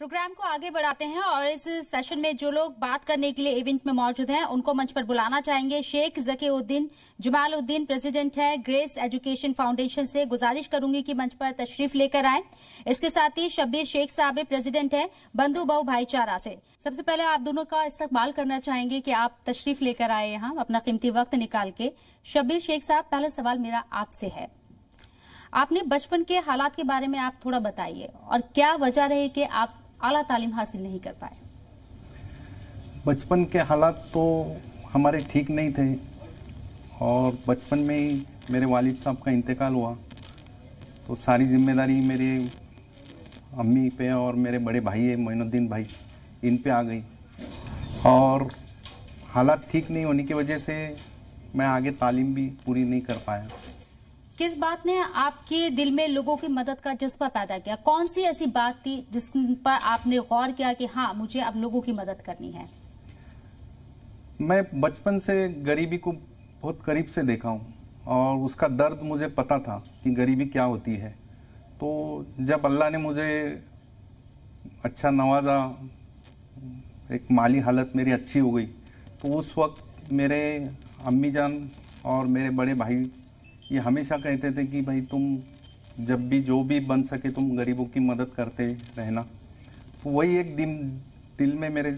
Programme को आगे बढ़ाते हैं और इस सेशन में जो लोग बात करने के लिए इवेंट में मौजूद हैं उनको मंच पर बुलाना चाहेंगे शेख जुमाल उद्दीन प्रेसिडेंट है ग्रेस एजुकेशन फाउंडेशन से गुजारिश करूंगी कि मंच पर तशरीफ लेकर आए इसके साथ ही शब्बीर शेख साहब प्रेसिडेंट है बंधु बहु भाईचारा से सबसे पहले आप दोनों का इस्तेमाल करना चाहेंगे कि आप तशरीफ लेकर आए यहाँ अपना कीमती वक्त निकाल के शब्बीर शेख साहब पहला सवाल मेरा आपसे है आपने बचपन के हालात के बारे में आप थोड़ा बताइए और क्या वजह रही कि आप अला तालीम हासिल नहीं कर पाए बचपन के हालात तो हमारे ठीक नहीं थे और बचपन में ही मेरे वालिद साहब का इंतकाल हुआ तो सारी जिम्मेदारी मेरे अम्मी पे और मेरे बड़े भाई है मोइनुद्दीन भाई इन पे आ गई और हालात ठीक नहीं होने की वजह से मैं आगे तालीम भी पूरी नहीं कर पाया किस बात ने आपके दिल में लोगों की मदद का जज्बा पैदा किया कौन सी ऐसी बात थी जिस पर आपने गौर किया कि हाँ मुझे अब लोगों की मदद करनी है मैं बचपन से गरीबी को बहुत करीब से देखा हूँ और उसका दर्द मुझे पता था कि गरीबी क्या होती है तो जब अल्लाह ने मुझे अच्छा नवाजा एक माली हालत मेरी अच्छी हो गई तो उस वक्त मेरे अम्मी जान और मेरे बड़े भाई ये हमेशा कहते थे कि भाई तुम जब भी जो भी बन सके तुम गरीबों की मदद करते रहना तो वही एक दिन दिल में मेरे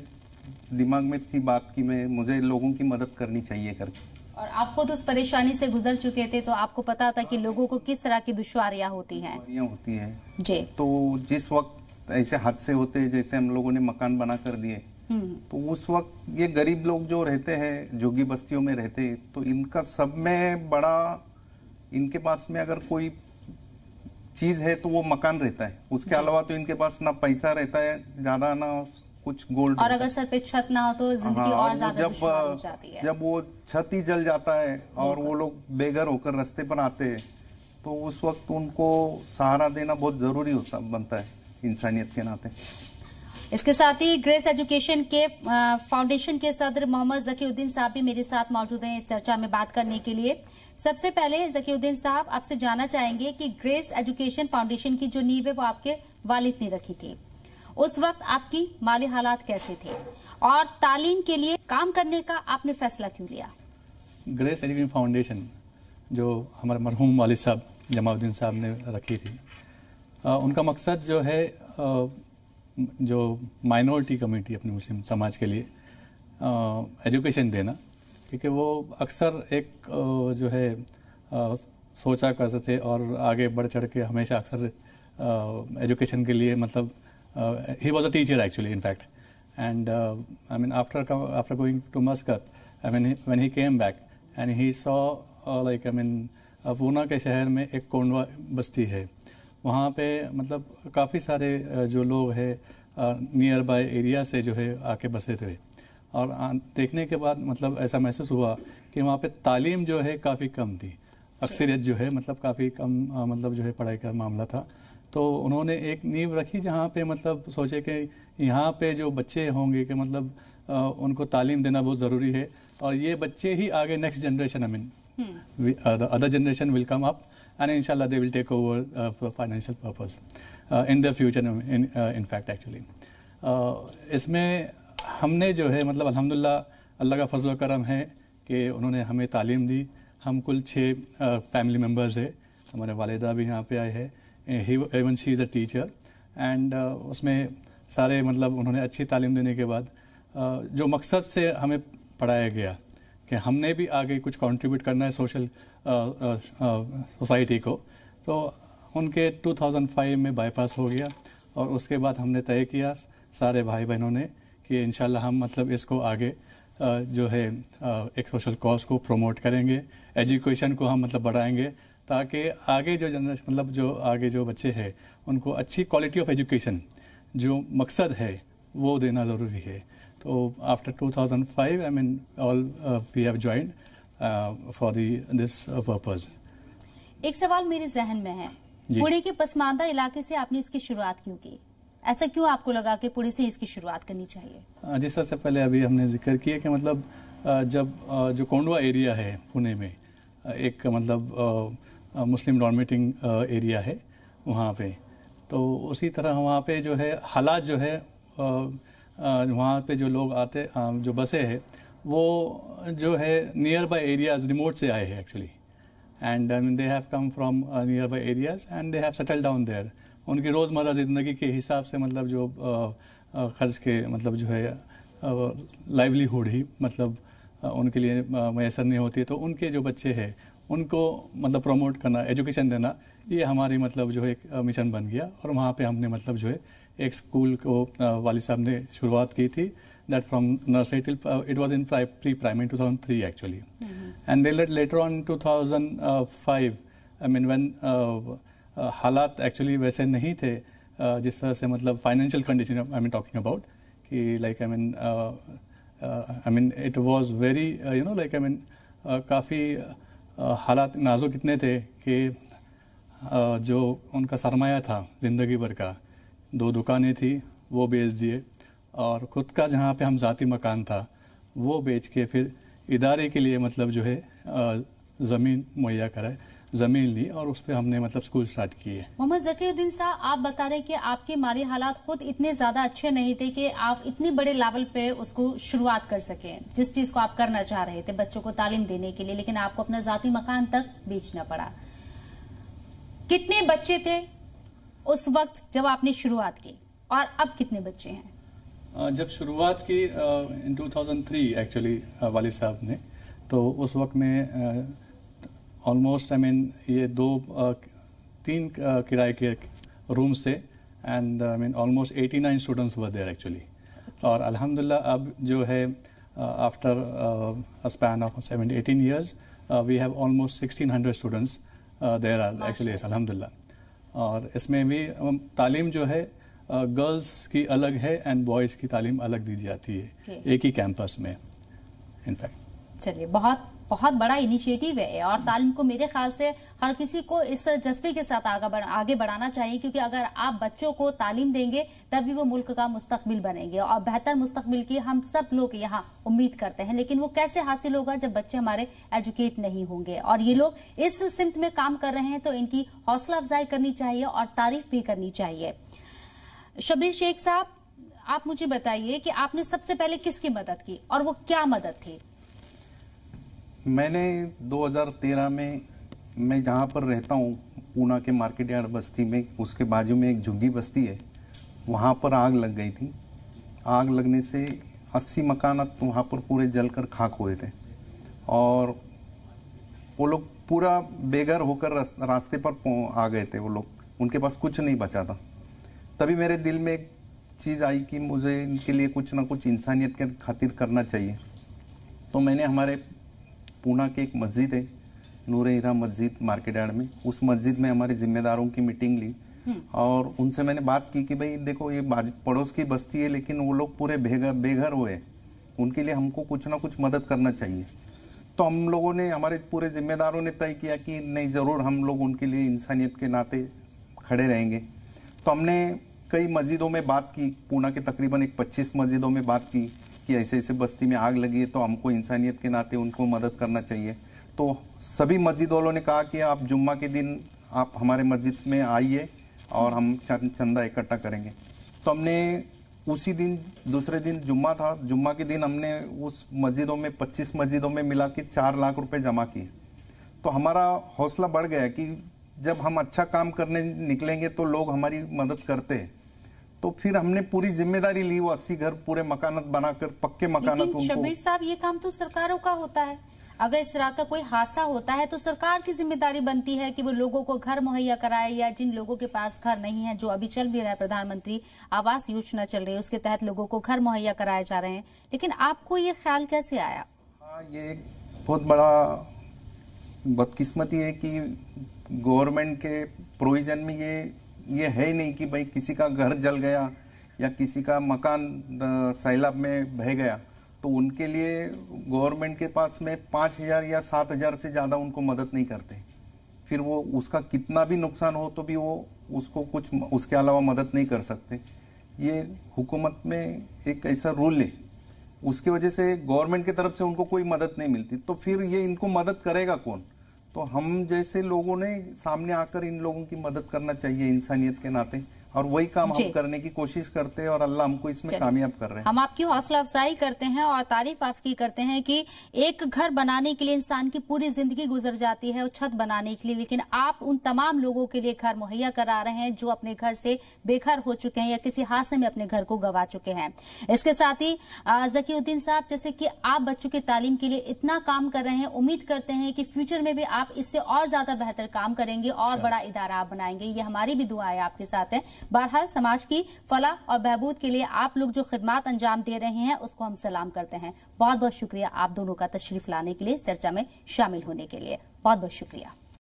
दिमाग में थी बात कि मैं मुझे लोगों की मदद करनी चाहिए करके और आप खुद उस परेशानी से गुजर चुके थे तो आपको पता था कि लोगों को किस तरह की दुश्वारियाँ होती हैं होती है जी तो जिस वक्त ऐसे हादसे होते हैं जैसे हम लोगों ने मकान बना कर दिए हम्म। तो उस वक्त ये गरीब लोग जो रहते हैं जोगी बस्तियों में रहते तो इनका सब में बड़ा इनके पास में अगर कोई चीज़ है तो वो मकान रहता है उसके अलावा तो इनके पास ना पैसा रहता है ज़्यादा ना कुछ गोल्ड और अगर सर पे छत ना हो तो जिंदगी हाँ, और ज्यादा जब हो जाती है जब वो छत ही जल जाता है और वो लोग बेघर होकर रास्ते पर आते हैं तो उस वक्त उनको सहारा देना बहुत ज़रूरी होता बनता है इंसानियत के नाते इसके साथ ही ग्रेस एजुकेशन के फाउंडेशन के सदर मोहम्मद जकीउद्दीन साहब भी मेरे साथ मौजूद हैं इस चर्चा में बात करने के लिए सबसे पहले जकीउद्दीन साहब आपसे जानना चाहेंगे कि ग्रेस एजुकेशन फाउंडेशन की जो नींव है वो आपके वालिद ने रखी थी उस वक्त आपकी माली हालात कैसे थे और तालीम के लिए काम करने का आपने फैसला क्यों लिया ग्रेस एजुकेशन फाउंडेशन जो हमारे मरहूम वालिद साहब जमाउद्दीन साहब ने रखी थी आ, उनका मकसद जो है आ, जो माइनॉरिटी कमेटी अपने मुस्लिम समाज के लिए एजुकेशन देना क्योंकि वो अक्सर एक जो है आ, सोचा करते थे और आगे बढ़ चढ़ के हमेशा अक्सर एजुकेशन के लिए मतलब he was a teacher actually in fact and I mean after after going to Muscat I mean when he came back and he saw like I mean Poona के शहर में एक कोंडवा बस्ती है वहाँ पे मतलब काफ़ी सारे जो लोग है नियर बाय एरिया से जो है आके बसे थे और देखने के बाद मतलब ऐसा महसूस हुआ कि वहाँ पे तालीम जो है काफ़ी कम थी अक्सरियत जो है मतलब काफ़ी कम मतलब जो है पढ़ाई का मामला था तो उन्होंने एक नींव रखी जहाँ पे मतलब सोचे कि यहाँ पे जो बच्चे होंगे कि मतलब उनको तालीम देना बहुत ज़रूरी है और ये बच्चे ही आगे next generation I mean other generation will come up and inshallah they will take over uh, for financial purpose uh, in the future in, uh, in fact actually uh, इसमें हमने जो है मतलब अल्हम्दुलिल्लाह अल्लाह का फजल करम है कि उन्होंने हमें तालीम दी हम कुल छः फैमिली मेम्बर्स है हमारे वालदा भी यहाँ पे आए हैं even she is a teacher and उसमें सारे मतलब उन्होंने अच्छी तालीम देने के बाद uh, जो मकसद से हमें पढ़ाया गया कि हमने भी आगे कुछ कंट्रीब्यूट करना है social society uh, uh, uh, को तो उनके 2005 में बाईपास हो गया और उसके बाद हमने तय किया सारे भाई बहनों ने कि इन हम मतलब इसको आगे जो है एक सोशल कॉज को प्रमोट करेंगे एजुकेशन को हम मतलब बढ़ाएंगे ताकि आगे जो जनरेशन मतलब जो आगे जो बच्चे हैं उनको अच्छी क्वालिटी ऑफ एजुकेशन जो मकसद है वो देना ज़रूरी है So after 2005, I mean, all uh, we have joined uh, for the this uh, purpose. एक सवाल मेरे जहन में है पुणे के पसमानदा इलाके से आपने इसकी शुरुआत क्यों की ऐसा क्यों आपको लगा कि पुणे से इसकी शुरुआत करनी चाहिए हाँ जी सबसे पहले अभी हमने जिक्र किया कि मतलब जब जो कोंडवा एरिया है पुणे में एक मतलब मुस्लिम नॉन एरिया है वहाँ पे तो उसी तरह वहाँ पे जो है हालात जो है आ, वहाँ पे जो लोग आते जो बसे हैं वो जो है नियर बाई एरियाज रिमोट से आए हैं actually and they have come from nearby areas and they have settle down there उनकी रोज़मर्रा ज़िंदगी के हिसाब से मतलब जो खर्च के मतलब जो है लाइवलीहुड ही मतलब उनके लिए मैसर नहीं होती है तो उनके जो बच्चे हैं उनको मतलब प्रमोट करना एजुकेशन देना ये हमारी मतलब जो है एक मिशन बन गया और वहाँ पे हमने मतलब जो है एक स्कूल को वाली साहब ने शुरुआत की थी that from nursery till it was in pre primary two thousand 2003 actually and that later on two thousand five 2005 mean when हालात एक्चुअली वैसे नहीं थे जिस तरह से मतलब financial condition I mean talking about कि like I mean I mean it was very you know like I mean काफ़ी हालात नाजुक इतने थे कि जो उनका सरमाया था ज़िंदगी भर का दो दुकानें थी वो बेच दिए और ख़ुद का जहाँ पे हम ज़ाती मकान था वो बेच के फिर इदारे के लिए मतलब जो है ज़मीन मुहैया कराए ज़मीन ली और उस पर हमने मतलब स्कूल स्टार्ट किए मोहम्मद जकीरुद्दीन साहब आप बता रहे कि आपके माली हालात खुद इतने ज़्यादा अच्छे नहीं थे कि आप इतने बड़े लेवल पे उसको शुरुआत कर सकें जिस चीज़ को आप करना चाह रहे थे बच्चों को तालीम देने के लिए लेकिन आपको अपना ज़ाती मकान तक बेचना पड़ा कितने बच्चे थे उस वक्त जब आपने शुरुआत की और अब कितने बच्चे हैं जब शुरुआत की इन 2003 एक्चुअली वाली साहब ने तो उस वक्त में ऑलमोस्ट आई मीन ये दो तीन किराए के रूम से and I mean almost 89 students हुआ देर एक्चुअली और अल्हम्दुलिल्लाह अब जो है after a span of seven eighteen years we have almost 1600 students there are actually अलहमदिल्ला और इसमें भी तालीम जो है गर्ल्स की अलग है एंड बॉयज़ की तालीम अलग दी जाती है okay. एक ही कैंपस में इनफैक्ट चलिए बहुत बहुत बड़ा इनिशिएटिव है और तालीम को मेरे ख्याल से हर किसी को इस जज्बे के साथ आगे बढ़ाना चाहिए क्योंकि अगर आप बच्चों को तालीम देंगे तभी वो मुल्क का मुस्तबिल बनेंगे और बेहतर मुस्तबिल की हम सब लोग यहाँ उम्मीद करते हैं लेकिन वो कैसे हासिल होगा जब बच्चे हमारे एजुकेट नहीं होंगे और ये लोग इस सिमत में काम कर रहे हैं तो इनकी हौसला अफजाई करनी चाहिए और तारीफ भी करनी चाहिए शबीर शेख साहब आप मुझे बताइए कि आपने सबसे पहले किसकी मदद की और वो क्या मदद थी मैंने 2013 में मैं जहाँ पर रहता हूँ पूना के मार्केट यार्ड बस्ती में उसके बाजू में एक झुग्गी बस्ती है वहाँ पर आग लग गई थी आग लगने से 80 मकान वहाँ पर पूरे जल कर खाक हुए थे और वो लोग पूरा बेघर होकर रास्ते पर आ गए थे वो लोग उनके पास कुछ नहीं बचा था तभी मेरे दिल में एक चीज़ आई कि मुझे इनके लिए कुछ ना कुछ इंसानियत के खातिर करना चाहिए तो मैंने हमारे पूना की एक मस्जिद है नूर हिरा मस्जिद मार्केट यार्ड में उस मस्जिद में हमारे जिम्मेदारों की मीटिंग ली हम्म। और उनसे मैंने बात की कि भाई देखो ये पड़ोस की बस्ती है लेकिन वो लोग पूरे बेघर बेघर हुए उनके लिए हमको कुछ ना कुछ मदद करना चाहिए तो हम लोगों ने हमारे पूरे जिम्मेदारों ने तय किया कि नहीं ज़रूर हम लोग उनके लिए इंसानियत के नाते खड़े रहेंगे तो हमने कई मस्जिदों में बात की पूना के तकरीबन एक पच्चीस मस्जिदों में बात की कि ऐसे ऐसे बस्ती में आग लगी है तो हमको इंसानियत के नाते उनको मदद करना चाहिए तो सभी मस्जिद वालों ने कहा कि आप जुम्मा के दिन आप हमारे मस्जिद में आइए और हम चंदा इकट्ठा करेंगे तो हमने उसी दिन दूसरे दिन जुम्मा था जुम्मा के दिन हमने उस मस्जिदों में 25 मस्जिदों में मिला के चार लाख रुपए जमा किए तो हमारा हौसला बढ़ गया कि जब हम अच्छा काम करने निकलेंगे तो लोग हमारी मदद करते हैं तो फिर हमने पूरी जिम्मेदारी ली वो अस्सी घर पूरे मकानत बनाकर पक्के मकानत शबीर साहब ये काम तो सरकारों का होता है अगर इस तरह का कोई हादसा होता है तो सरकार की जिम्मेदारी बनती है कि वो लोगों को घर मुहैया कराए या जिन लोगों के पास घर नहीं है जो अभी चल भी रहा है प्रधानमंत्री आवास योजना चल रही है उसके तहत लोगों को घर मुहैया कराए जा रहे हैं लेकिन आपको ये ख्याल कैसे आया हाँ ये एक बहुत बड़ा बदकिस्मती है कि गवर्नमेंट के प्रोविजन में ये ये है ही नहीं कि भाई किसी का घर जल गया या किसी का मकान सैलाब में बह गया तो उनके लिए गवर्नमेंट के पास में पाँच हज़ार या सात हज़ार से ज़्यादा उनको मदद नहीं करते फिर वो उसका कितना भी नुकसान हो तो भी वो उसको कुछ उसके अलावा मदद नहीं कर सकते ये हुकूमत में एक ऐसा रूल है उसकी वजह से गवर्नमेंट की तरफ से उनको कोई मदद नहीं मिलती तो फिर ये इनको मदद करेगा कौन तो हम जैसे लोगों ने सामने आकर इन लोगों की मदद करना चाहिए इंसानियत के नाते और वही काम हम करने की कोशिश करते हैं और अल्लाह हमको इसमें कामयाब कर रहे हैं हम आपकी हौसला अफजाई करते हैं और तारीफ आपकी करते हैं कि एक घर बनाने के लिए इंसान की पूरी जिंदगी गुजर जाती है छत बनाने के लिए लेकिन आप उन तमाम लोगों के लिए घर मुहैया करा रहे हैं जो अपने घर से बेघर हो चुके हैं या किसी हादसे में अपने घर को गंवा चुके हैं इसके साथ ही जकीउद्दीन साहब जैसे कि आप बच्चों की तालीम के लिए इतना काम कर रहे हैं उम्मीद करते हैं कि फ्यूचर में भी आप इससे और ज्यादा बेहतर काम करेंगे और अच्छा। बड़ा इदारा आप बनाएंगे ये हमारी भी दुआएं आपके साथ है बहरहाल समाज की फला और बहबूद के लिए आप लोग जो खिदमत अंजाम दे रहे हैं उसको हम सलाम करते हैं बहुत बहुत शुक्रिया आप दोनों का तशरीफ लाने के लिए चर्चा में शामिल होने के लिए बहुत बहुत शुक्रिया